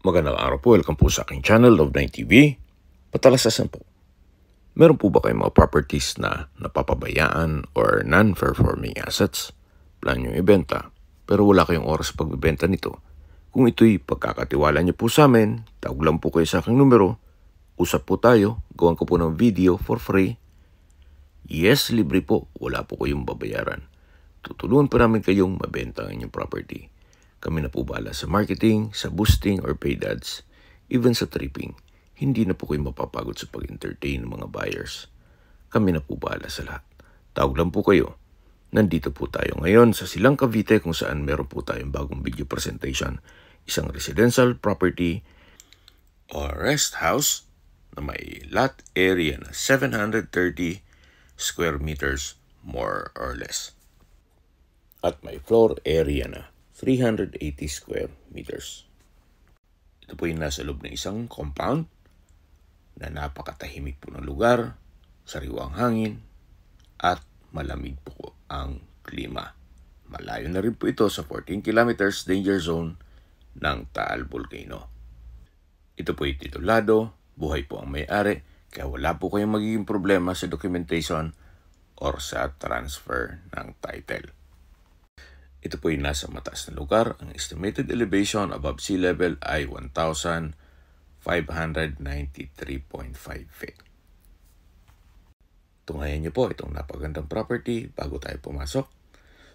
Magandang araw po. Welcome po sa aking channel, Love 9 TV. Patalasasan po. Meron po ba kayong mga properties na napapabayaan or non-performing assets? Plan nyo ibenta, pero wala kayong oras sa pagbibenta nito. Kung ito'y pagkakatiwala nyo po sa amin, tawag lang po kayo sa aking numero. Usap po tayo, gawan ko po ng video for free. Yes, libre po. Wala po kayong babayaran tutulungan po namin kayong mabenta ang inyong property. Kami na po bahala sa marketing, sa boosting or paid ads, even sa tripping. Hindi na po kayo mapapagod sa pag-entertain ng mga buyers. Kami na po bahala sa lahat. Tawag lang po kayo. Nandito po tayo ngayon sa Silang Cavite kung saan meron po tayong bagong video presentation. Isang residential property or rest house na may lot area na 730 square meters more or less. At may floor area na 380 square meters. Ito po yung nasa loob ng isang compound na napakatahimik po ng lugar, sariwang hangin, at malamig po ang klima. Malayo na rin po ito sa 14 kilometers danger zone ng Taal Volcano. Ito po yung titulado, buhay po ang may-ari, kaya wala po kayong magiging problema sa documentation or sa transfer ng title. Ito po ay nasa mataas na lugar. Ang estimated elevation above sea level ay 1,593.5 feet. Tungayan niyo po itong napagandang property bago tayo pumasok.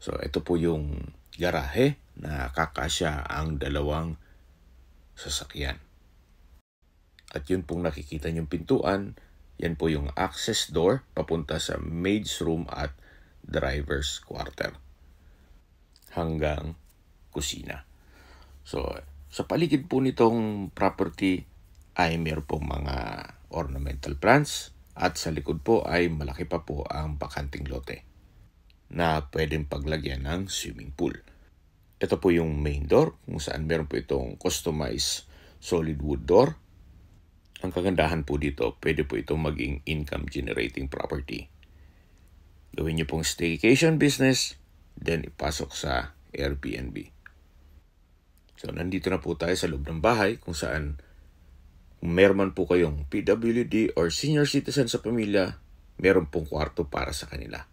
So ito po yung garahe na kakasya ang dalawang sasakyan. At yun pong nakikita niyong pintuan, yan po yung access door papunta sa maid's room at driver's quarter hanggang kusina. So, sa paligid po nitong property ay meron pong mga ornamental plants at sa likod po ay malaki pa po ang bakanting lote na pwedeng paglagyan ng swimming pool. Ito po yung main door kung saan meron po itong customized solid wood door. Ang kagandahan po dito, pwede po itong maging income generating property. Gawin niyo pong staycation business then ipasok sa Airbnb. So, nandito na po tayo sa loob ng bahay kung saan kung meron po kayong PWD or senior citizen sa pamilya, meron pong kwarto para sa kanila.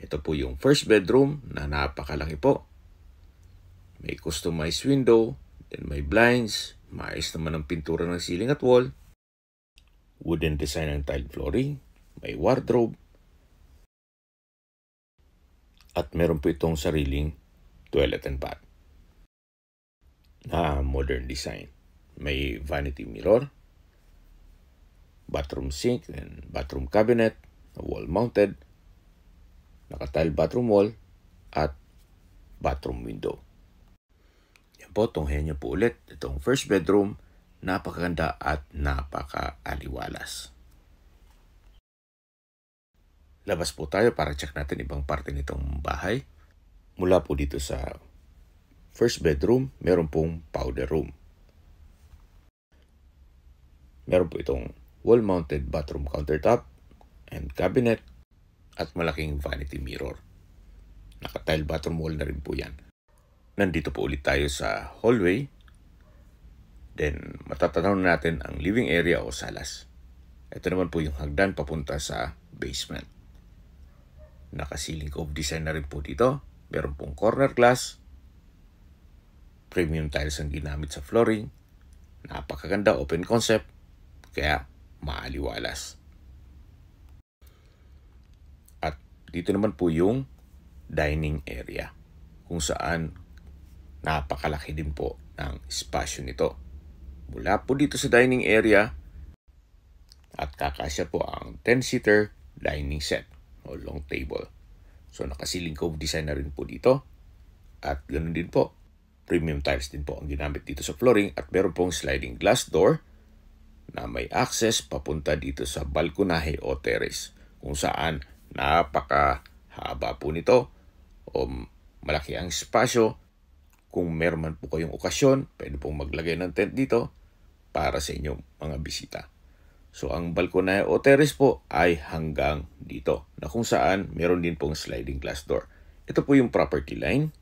Ito po yung first bedroom na napakalaki po. May customized window, then may blinds, maayos naman ang pintura ng ceiling at wall, wooden design ng tile flooring, may wardrobe, at meron po itong sariling toilet and bath na modern design. May vanity mirror, bathroom sink and bathroom cabinet, wall mounted, nakatile bathroom wall, at bathroom window. Yan po, tunghayan niyo po ulit itong first bedroom, napakaganda at napakaaliwalas. Labas po tayo para check natin ibang parte nitong bahay. Mula po dito sa first bedroom, meron pong powder room. Meron po itong wall-mounted bathroom countertop and cabinet at malaking vanity mirror. Nakatile bathroom wall na rin po yan. Nandito po ulit tayo sa hallway. Then, matatanaw natin ang living area o salas. Ito naman po yung hagdan papunta sa basement. Nakasiling cove design na rin po dito. Meron pong corner glass. Premium tiles ang ginamit sa flooring. Napakaganda, open concept. Kaya maaliwalas. At dito naman po yung dining area kung saan napakalaki din po ng espasyo nito. Mula po dito sa dining area at kakasya po ang 10-seater dining set o long table. So nakasiling cove designer rin po dito. At ganoon din po, premium tiles din po ang ginamit dito sa flooring at meron pong sliding glass door na may access papunta dito sa balkonahe o terrace kung saan napakahaba po nito o malaki ang espasyo. Kung meron man po kayong okasyon, pwede pong maglagay ng tent dito para sa inyong mga bisita. So ang balkonahe o terrace po ay hanggang dito na kung saan meron din pong sliding glass door. Ito po yung property line.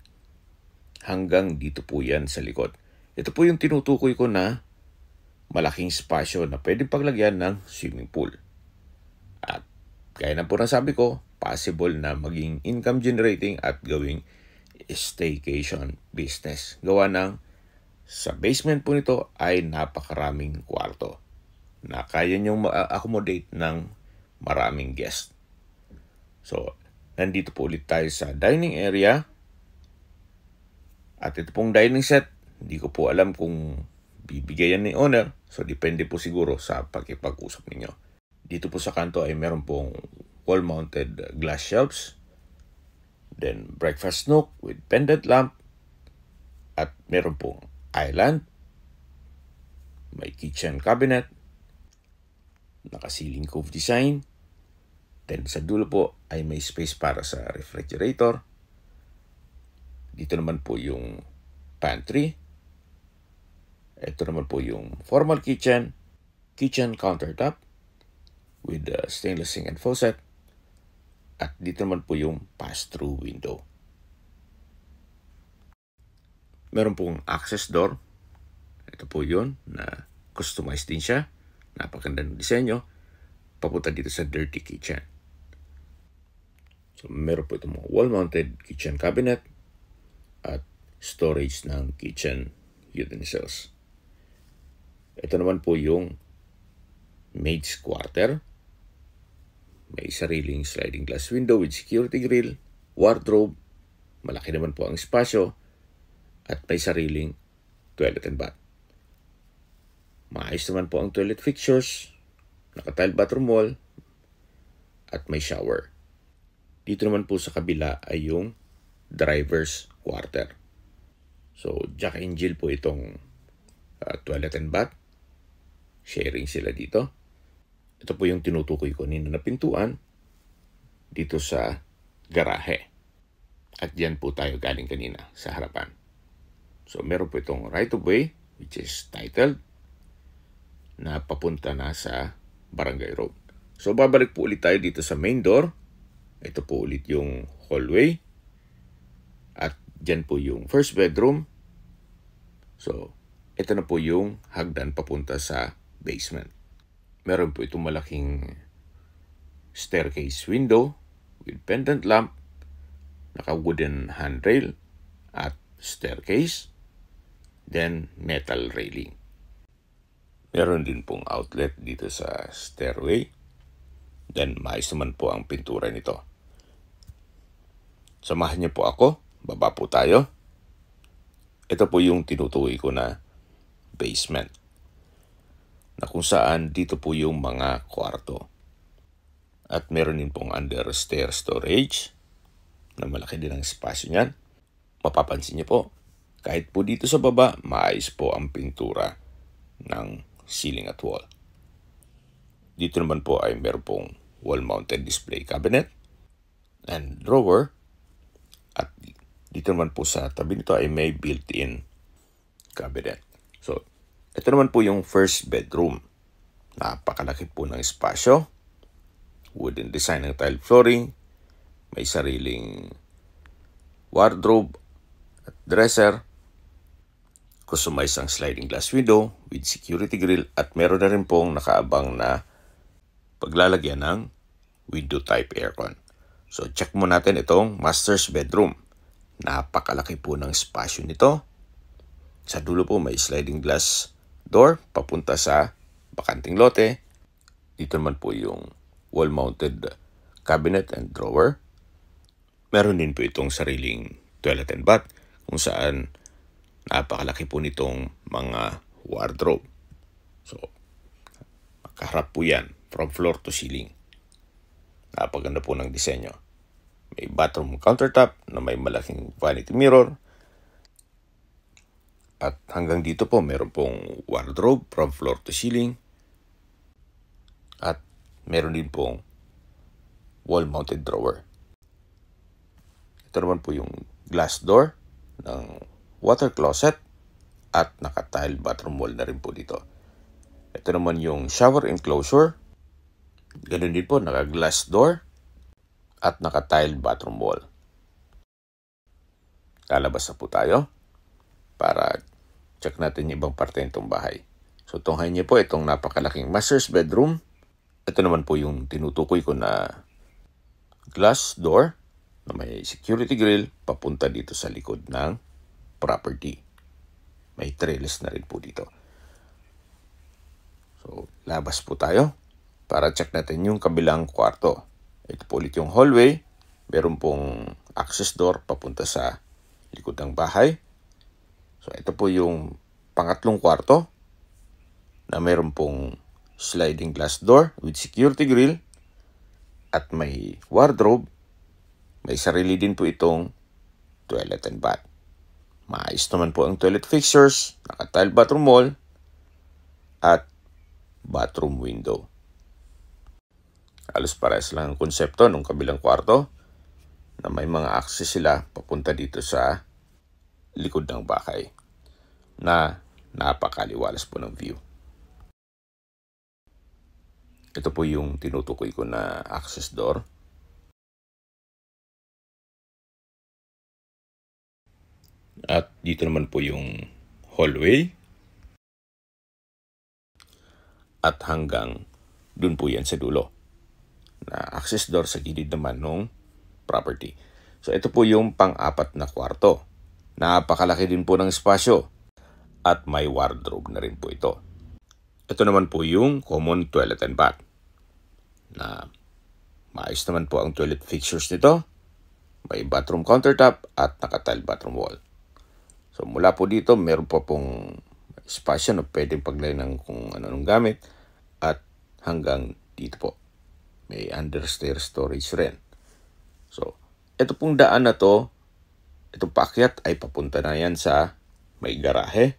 Hanggang dito po yan sa likod. Ito po yung tinutukoy ko na malaking spasyo na pwede paglagyan ng swimming pool. At kaya na po na sabi ko, possible na maging income generating at gawing staycation business. Gawa ng sa basement po nito ay napakaraming kwarto na kaya niyong ma-accommodate ng maraming guest. So, nandito po ulit tayo sa dining area. At ito pong dining set, hindi ko po alam kung bibigyan ni owner. So, depende po siguro sa pakipag-usap ninyo. Dito po sa kanto ay meron pong wall-mounted glass shelves. Then, breakfast nook with pendant lamp. At meron pong island. May kitchen cabinet nakasiling cove design. Then sa dulo po ay may space para sa refrigerator. Dito naman po yung pantry. Ito naman po yung formal kitchen, kitchen countertop with stainless sink and faucet. At dito naman po yung pass-through window. Meron pong access door. Ito po yun na customized din siya. Napaganda ng disenyo. Papunta dito sa dirty kitchen. So, meron po itong mga wall-mounted kitchen cabinet at storage ng kitchen utensils. Ito naman po yung maid's quarter. May sariling sliding glass window with security grill, wardrobe, malaki naman po ang espasyo, at may sariling toilet and bath. Maayos naman po ang toilet fixtures, nakatile bathroom wall, at may shower. Dito naman po sa kabila ay yung driver's quarter. So, Jack and Jill po itong uh, toilet and bath. Sharing sila dito. Ito po yung tinutukoy ko nina na pintuan dito sa garahe. At diyan po tayo galing kanina sa harapan. So, meron po itong right of way which is titled na papunta na sa barangay road. So babalik po ulit tayo dito sa main door. Ito po ulit yung hallway. At dyan po yung first bedroom. So ito na po yung hagdan papunta sa basement. Meron po itong malaking staircase window with pendant lamp, naka-wooden handrail at staircase, then metal railing. Meron din pong outlet dito sa stairway. Then, maayos naman po ang pintura nito. Samahan niyo po ako. Baba po tayo. Ito po yung tinutuwi ko na basement. Na kung saan dito po yung mga kwarto. At meron din pong under stair storage na malaki din ang espasyo niyan. Mapapansin niyo po, kahit po dito sa baba, maayos po ang pintura ng ceiling at wall. Dito naman po ay meron pong wall-mounted display cabinet and drawer. At dito naman po sa tabi nito ay may built-in cabinet. So, ito naman po yung first bedroom. Napakalaki po ng espasyo. Wooden design ng tile flooring. May sariling wardrobe at dresser customize ang sliding glass window with security grill at meron na rin pong nakaabang na paglalagyan ng window type aircon. So check mo natin itong master's bedroom. Napakalaki po ng spasyo nito. Sa dulo po may sliding glass door papunta sa bakanting lote. Dito naman po yung wall-mounted cabinet and drawer. Meron din po itong sariling toilet and bath kung saan Napakalaki po nitong mga wardrobe. So, makaharap po yan from floor to ceiling. Napaganda po ng disenyo. May bathroom countertop na may malaking vanity mirror. At hanggang dito po, meron pong wardrobe from floor to ceiling. At meron din pong wall-mounted drawer. Ito naman po yung glass door ng water closet at naka-tile bathroom wall na rin po dito. Ito naman yung shower enclosure. Ganun din po, naka-glass door at naka-tile bathroom wall. Lalabas na po tayo para check natin yung ibang parte nitong bahay. So tunghay niyo po itong napakalaking master's bedroom. Ito naman po yung tinutukoy ko na glass door na may security grill papunta dito sa likod ng property. May trellis na rin po dito. So, labas po tayo para check natin yung kabilang kwarto. Ito po ulit yung hallway. Meron pong access door papunta sa likod ng bahay. So, ito po yung pangatlong kwarto na meron pong sliding glass door with security grill at may wardrobe. May sarili din po itong toilet and bath. Maayos naman po ang toilet fixtures, naka-tile bathroom wall, at bathroom window. Alos parehas lang ang konsepto nung kabilang kwarto na may mga access sila papunta dito sa likod ng bakay na napakaliwalas po ng view. Ito po yung tinutukoy ko na access door. At dito naman po yung hallway. At hanggang dun po yan sa dulo. Na access door sa gilid naman ng property. So ito po yung pang-apat na kwarto. Napakalaki din po ng espasyo. At may wardrobe na rin po ito. Ito naman po yung common toilet and bath. Na maayos naman po ang toilet fixtures nito. May bathroom countertop at nakatile bathroom wall. So mula po dito, meron pa pong espasyo na pwedeng paglay ng kung ano nung gamit at hanggang dito po. May understair storage rin. So, ito pong daan na to, itong paakyat ay papunta na yan sa may garahe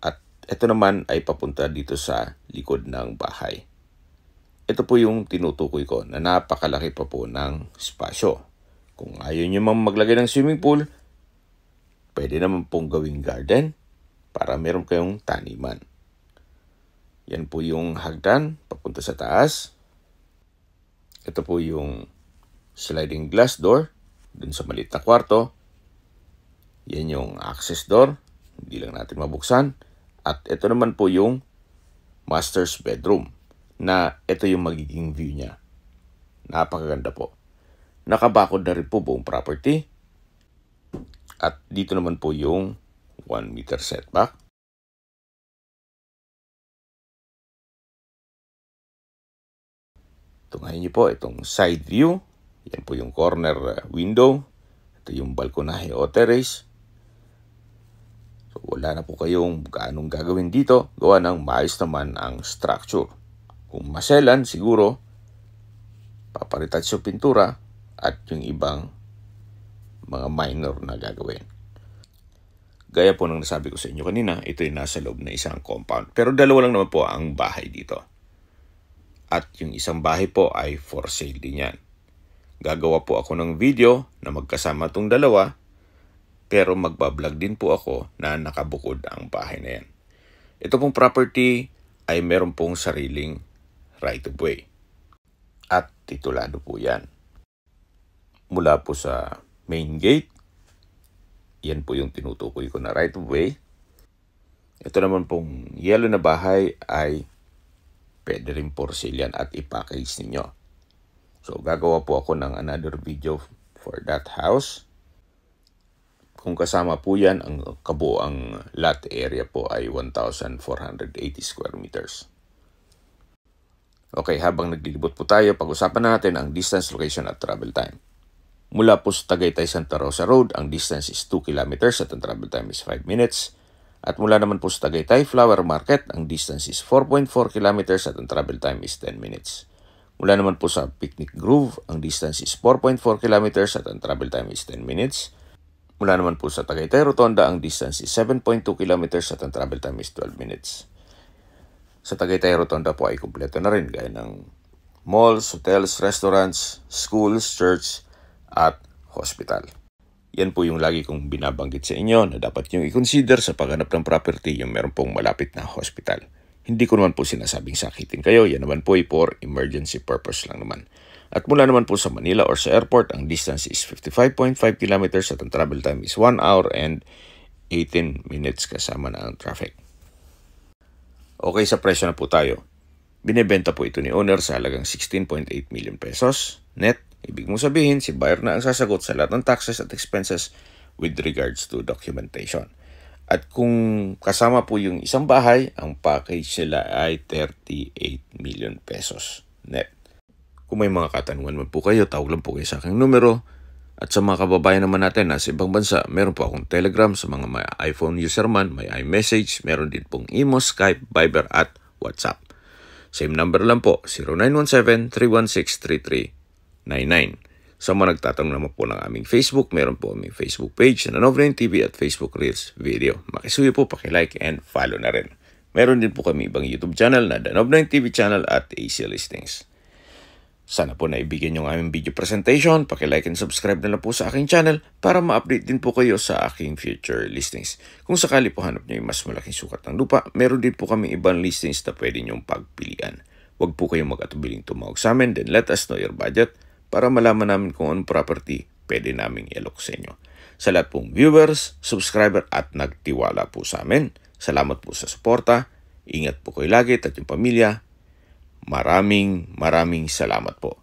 at ito naman ay papunta dito sa likod ng bahay. Ito po yung tinutukoy ko na napakalaki pa po ng espasyo. Kung ayaw nyo mang maglagay ng swimming pool, Pwede naman pong gawing garden para meron kayong taniman. Yan po yung hagdan papunta sa taas. Ito po yung sliding glass door dun sa maliit na kwarto. Yan yung access door. Hindi lang natin mabuksan. At ito naman po yung master's bedroom na ito yung magiging view niya. Napakaganda po. Nakabakod na rin po buong property at dito naman po yung 1 meter setback. Tungayin niyo po itong side view. Yan po yung corner uh, window. Ito yung balkonahe o terrace. So wala na po kayong kaanong gagawin dito. Gawa ng maayos naman ang structure. Kung maselan siguro, paparetouch yung pintura at yung ibang mga minor na gagawin. Gaya po ng nasabi ko sa inyo kanina, ito ay nasa loob na isang compound. Pero dalawa lang naman po ang bahay dito. At yung isang bahay po ay for sale din yan. Gagawa po ako ng video na magkasama itong dalawa. Pero magbablog din po ako na nakabukod ang bahay na yan. Ito pong property ay meron pong sariling right of way. At titulado po yan. Mula po sa main gate. Yan po yung tinutukoy ko na right of way. Ito naman pong yellow na bahay ay pwede rin porcelain at ipackage ninyo. So gagawa po ako ng another video for that house. Kung kasama po yan, ang kabuang lot area po ay 1,480 square meters. Okay, habang naglilibot po tayo, pag-usapan natin ang distance, location at travel time. Mula po sa Tagaytay Santa Rosa Road, ang distance is 2 kilometers at ang travel time is 5 minutes. At mula naman po sa Tagaytay Flower Market, ang distance is 4.4 kilometers at ang travel time is 10 minutes. Mula naman po sa Picnic Grove, ang distance is 4.4 kilometers at ang travel time is 10 minutes. Mula naman po sa Tagaytay Rotonda, ang distance is 7.2 kilometers at ang travel time is 12 minutes. Sa Tagaytay Rotonda po ay kumpleto na rin gaya ng malls, hotels, restaurants, schools, church, at hospital. Yan po yung lagi kong binabanggit sa inyo na dapat yung i-consider sa paghanap ng property yung meron pong malapit na hospital. Hindi ko naman po sinasabing sakitin kayo, yan naman po ay for emergency purpose lang naman. At mula naman po sa Manila or sa airport, ang distance is 55.5 kilometers at ang travel time is 1 hour and 18 minutes kasama na ang traffic. Okay, sa presyo na po tayo. Binebenta po ito ni owner sa halagang 16.8 million pesos net Ibig mong sabihin, si buyer na ang sasagot sa lahat ng taxes at expenses with regards to documentation. At kung kasama po yung isang bahay, ang package nila ay 38 million pesos net. Kung may mga katanungan man po kayo, tawag lang po kayo sa aking numero. At sa mga kababayan naman natin na sa ibang bansa, meron po akong Telegram sa mga may iPhone user man, may iMessage, meron din pong Imo, Skype, Viber at WhatsApp. Same number lang po, 0917 316 sa mga nagtatanong naman po ng aming Facebook, meron po aming Facebook page na Novren TV at Facebook Reels video. Makisuyo po, like and follow na rin. Meron din po kami ibang YouTube channel na The 9 TV channel at AC Listings. Sana po naibigyan yung aming video presentation. like and subscribe na lang po sa aking channel para ma-update din po kayo sa aking future listings. Kung sakali po hanap nyo yung mas malaking sukat ng lupa, meron din po kami ibang listings na pwede nyong pagpilian. Huwag po kayong mag-atubiling tumawag sa amin, then let us know your budget para malaman namin kung anong property pwede naming ilok sa inyo. Sa lahat pong viewers, subscriber at nagtiwala po sa amin, salamat po sa suporta, ingat po kayo lagi at yung pamilya. Maraming maraming salamat po.